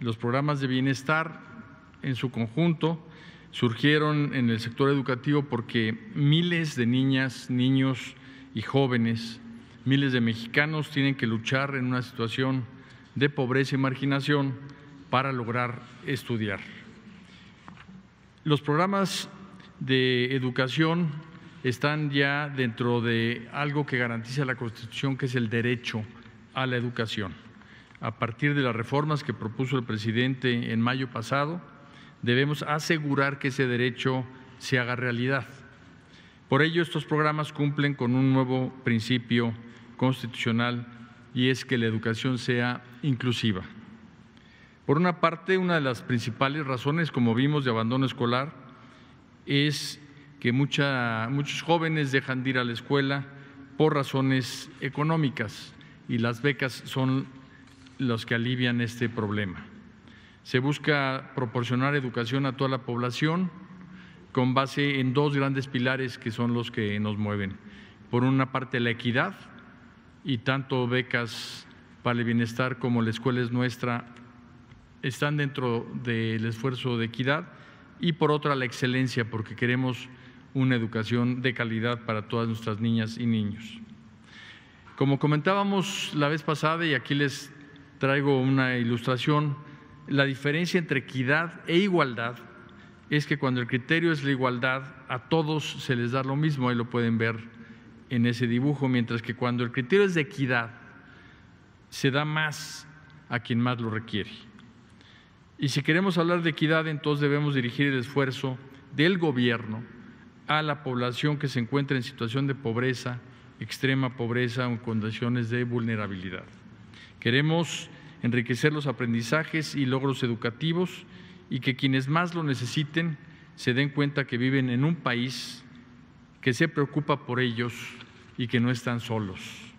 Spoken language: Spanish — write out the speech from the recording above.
Los programas de bienestar en su conjunto surgieron en el sector educativo porque miles de niñas, niños y jóvenes, miles de mexicanos tienen que luchar en una situación de pobreza y marginación para lograr estudiar. Los programas de educación están ya dentro de algo que garantiza la Constitución, que es el derecho a la educación a partir de las reformas que propuso el presidente en mayo pasado, debemos asegurar que ese derecho se haga realidad. Por ello, estos programas cumplen con un nuevo principio constitucional y es que la educación sea inclusiva. Por una parte, una de las principales razones, como vimos, de abandono escolar es que muchos jóvenes dejan de ir a la escuela por razones económicas y las becas son los que alivian este problema. Se busca proporcionar educación a toda la población con base en dos grandes pilares que son los que nos mueven. Por una parte la equidad y tanto becas para el bienestar como la escuela es nuestra están dentro del esfuerzo de equidad y por otra la excelencia porque queremos una educación de calidad para todas nuestras niñas y niños. Como comentábamos la vez pasada y aquí les traigo una ilustración. La diferencia entre equidad e igualdad es que cuando el criterio es la igualdad, a todos se les da lo mismo, ahí lo pueden ver en ese dibujo, mientras que cuando el criterio es de equidad, se da más a quien más lo requiere. Y si queremos hablar de equidad, entonces debemos dirigir el esfuerzo del gobierno a la población que se encuentra en situación de pobreza, extrema pobreza o condiciones de vulnerabilidad. Queremos enriquecer los aprendizajes y logros educativos y que quienes más lo necesiten se den cuenta que viven en un país que se preocupa por ellos y que no están solos.